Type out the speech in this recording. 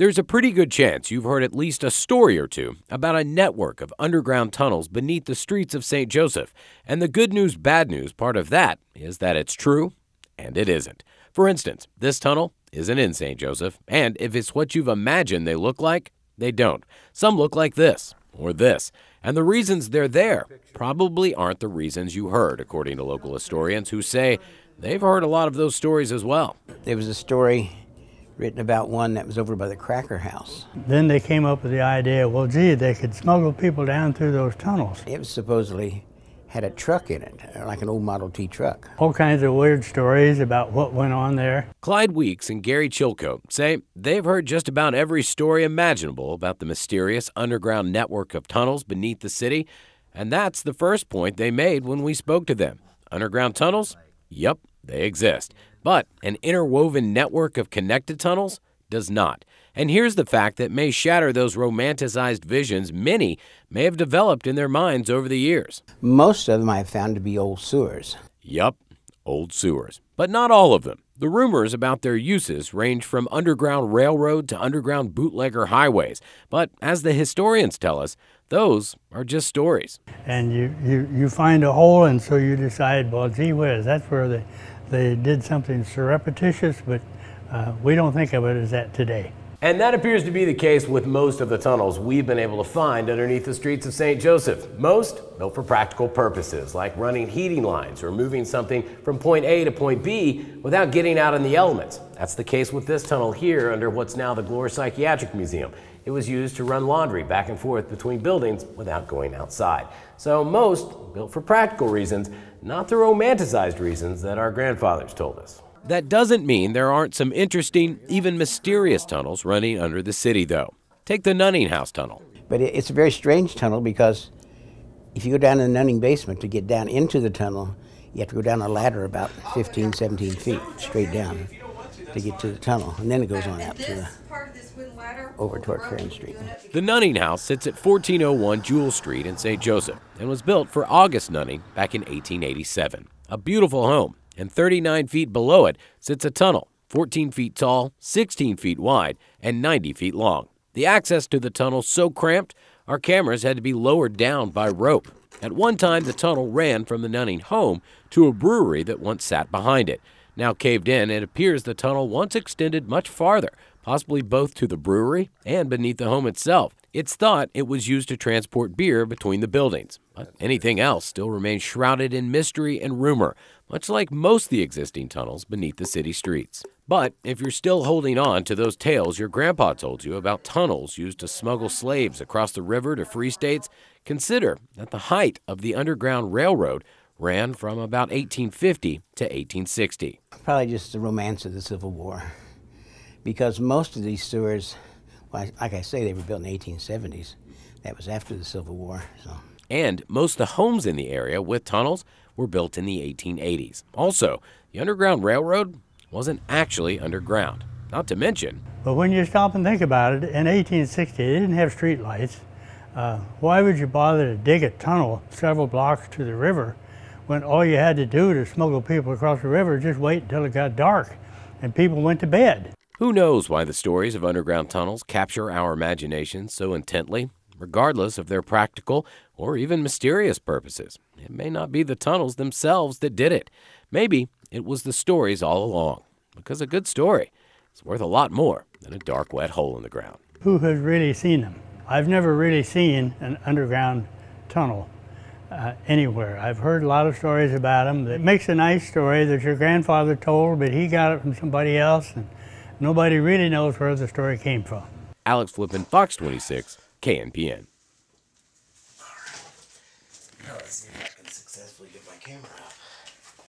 There's a pretty good chance you've heard at least a story or two about a network of underground tunnels beneath the streets of St. Joseph. And the good news, bad news part of that is that it's true and it isn't. For instance, this tunnel isn't in St. Joseph, and if it's what you've imagined they look like, they don't. Some look like this or this. And the reasons they're there probably aren't the reasons you heard, according to local historians who say they've heard a lot of those stories as well. There was a story written about one that was over by the Cracker House. Then they came up with the idea, well, gee, they could smuggle people down through those tunnels. It was supposedly had a truck in it, like an old Model T truck. All kinds of weird stories about what went on there. Clyde Weeks and Gary Chilcote say they've heard just about every story imaginable about the mysterious underground network of tunnels beneath the city, and that's the first point they made when we spoke to them. Underground tunnels? Yep, they exist. But an interwoven network of connected tunnels does not. And here's the fact that may shatter those romanticized visions many may have developed in their minds over the years. Most of them I've found to be old sewers. Yup, old sewers. But not all of them. The rumors about their uses range from Underground Railroad to underground bootlegger highways. But as the historians tell us, those are just stories. And you, you, you find a hole, and so you decide, well, gee whiz, that's where the they did something surreptitious, but uh, we don't think of it as that today. And that appears to be the case with most of the tunnels we've been able to find underneath the streets of St. Joseph. Most built for practical purposes, like running heating lines or moving something from point A to point B without getting out in the elements. That's the case with this tunnel here under what's now the Glore Psychiatric Museum. It was used to run laundry back and forth between buildings without going outside. So most built for practical reasons, not the romanticized reasons that our grandfathers told us. That doesn't mean there aren't some interesting, even mysterious tunnels running under the city, though. Take the Nunning House Tunnel. But it's a very strange tunnel because if you go down in the Nunning basement to get down into the tunnel, you have to go down a ladder about 15, 17 feet straight down to get to the tunnel. And then it goes on out to the, over toward Farron Street. The Nunning House sits at 1401 Jewel Street in St. Joseph and was built for August Nunning back in 1887. A beautiful home and 39 feet below it sits a tunnel 14 feet tall, 16 feet wide, and 90 feet long. The access to the tunnel so cramped, our cameras had to be lowered down by rope. At one time, the tunnel ran from the Nunning home to a brewery that once sat behind it. Now caved in, it appears the tunnel once extended much farther, possibly both to the brewery and beneath the home itself. It's thought it was used to transport beer between the buildings, but anything else still remains shrouded in mystery and rumor, much like most of the existing tunnels beneath the city streets. But if you're still holding on to those tales your grandpa told you about tunnels used to smuggle slaves across the river to free states, consider that the height of the Underground Railroad ran from about 1850 to 1860. Probably just the romance of the Civil War because most of these sewers, well, like I say, they were built in the 1870s. That was after the Civil War. So. And most of the homes in the area with tunnels were built in the 1880s. Also, the Underground Railroad wasn't actually underground, not to mention. But when you stop and think about it, in 1860, they didn't have street lights. Uh, why would you bother to dig a tunnel several blocks to the river when all you had to do to smuggle people across the river just wait until it got dark and people went to bed? Who knows why the stories of underground tunnels capture our imagination so intently, regardless of their practical or even mysterious purposes? It may not be the tunnels themselves that did it. Maybe it was the stories all along, because a good story is worth a lot more than a dark, wet hole in the ground. Who has really seen them? I've never really seen an underground tunnel uh, anywhere. I've heard a lot of stories about them. It makes a nice story that your grandfather told, but he got it from somebody else. And, Nobody really knows where the story came from. Alex Flippin, Fox 26, KNPN. Now let's see if I can successfully get my camera out.